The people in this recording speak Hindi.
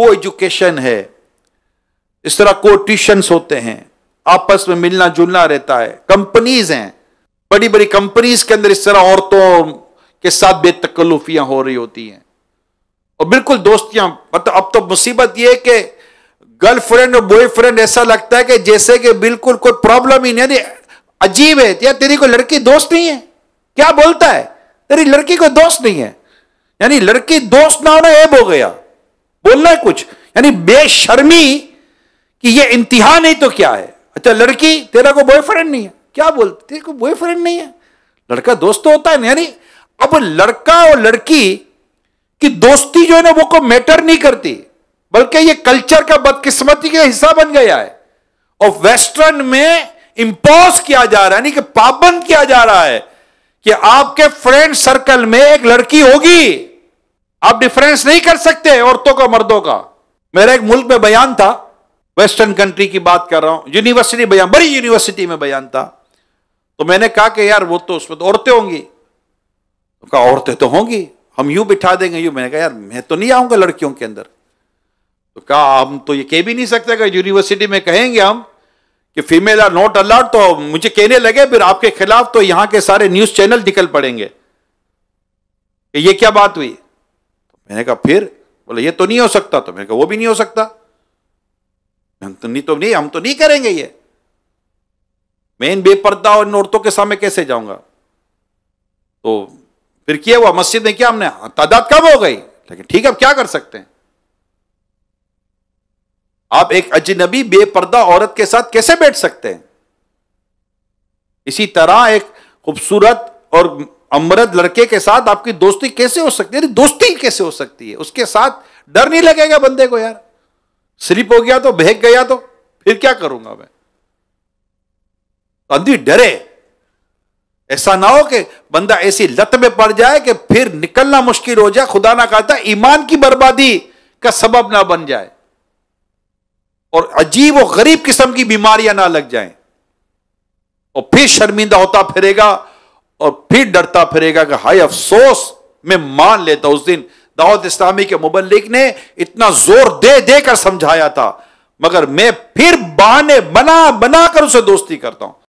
को एजुकेशन है इस तरह को ट्यूशंस होते हैं आपस में मिलना जुलना रहता है कंपनीज हैं बड़ी बड़ी कंपनीज के अंदर इस तरह औरतों के साथ बेतकल्लुफियां हो रही होती हैं और बिल्कुल दोस्तियां मतलब अब तो मुसीबत यह है कि गर्लफ्रेंड और बॉयफ्रेंड ऐसा लगता है कि जैसे कि बिल्कुल कोई प्रॉब्लम ही नहीं अजीब है या तेरी कोई लड़की दोस्त नहीं है क्या बोलता है तेरी लड़की को दोस्त नहीं है यानी लड़की दोस्त ना होना ऐब हो गया बोलना है कुछ यानी बेशर्मी कि ये इंतहा नहीं तो क्या है अच्छा लड़की तेरा को बॉयफ्रेंड नहीं है क्या बोलते को बॉयफ्रेंड नहीं है लड़का दोस्त तो होता है यानी अब लड़का और लड़की की दोस्ती जो है ना वो को मैटर नहीं करती बल्कि ये कल्चर का बदकिस्मती का हिस्सा बन गया है और वेस्टर्न में इंपोज किया जा रहा है यानी कि पाबंद किया जा रहा है कि आपके फ्रेंड सर्कल में एक लड़की होगी आप डिफरेंस नहीं कर सकते औरतों का मर्दों का मेरा एक मुल्क में बयान था वेस्टर्न कंट्री की बात कर रहा हूं यूनिवर्सिटी बयान बड़ी यूनिवर्सिटी में बयान था तो मैंने कहा कि यार वो तो उसमें तो औरतें होंगी तो कहा औरतें तो होंगी हम यूं बिठा देंगे यूं मैंने कहा यार मैं तो नहीं आऊंगा लड़कियों के अंदर तो कहा हम तो ये कह भी नहीं सकते यूनिवर्सिटी में कहेंगे हम कि फीमेल आर नॉट अलाउड तो मुझे कहने लगे फिर आपके खिलाफ तो यहां के सारे न्यूज चैनल निकल पड़ेंगे ये क्या बात हुई मैंने कहा फिर बोले ये तो नहीं हो सकता तो मैंने कहा वो भी नहीं हो सकता हम तो नहीं तो नहीं हम तो नहीं करेंगे ये मैं इन बेपर्दा और इन औरतों के सामने कैसे जाऊंगा तो फिर किया हुआ मस्जिद में क्या हमने तादाद कम हो गई लेकिन ठीक है अब क्या कर सकते हैं आप एक अजनबी बेपर्दा औरत के साथ कैसे बैठ सकते हैं इसी तरह एक खूबसूरत और अमृत लड़के के साथ आपकी दोस्ती कैसे हो सकती है दोस्ती कैसे हो सकती है उसके साथ डर नहीं लगेगा बंदे को यार स्लिप हो गया तो बहक गया तो फिर क्या करूंगा मैं आदमी डरे ऐसा ना हो कि बंदा ऐसी लत में पड़ जाए कि फिर निकलना मुश्किल हो जाए खुदा ना कहता ईमान की बर्बादी का सबब ना बन जाए और अजीब और गरीब किस्म की बीमारियां ना लग जाएं और फिर शर्मिंदा होता फिरेगा और फिर डरता फिरेगा कि हाय अफसोस मैं मान लेता उस दिन दाऊद इस्लामी के मुबलिक ने इतना जोर दे दे कर समझाया था मगर मैं फिर बहाने बना बना कर उसे दोस्ती करता हूं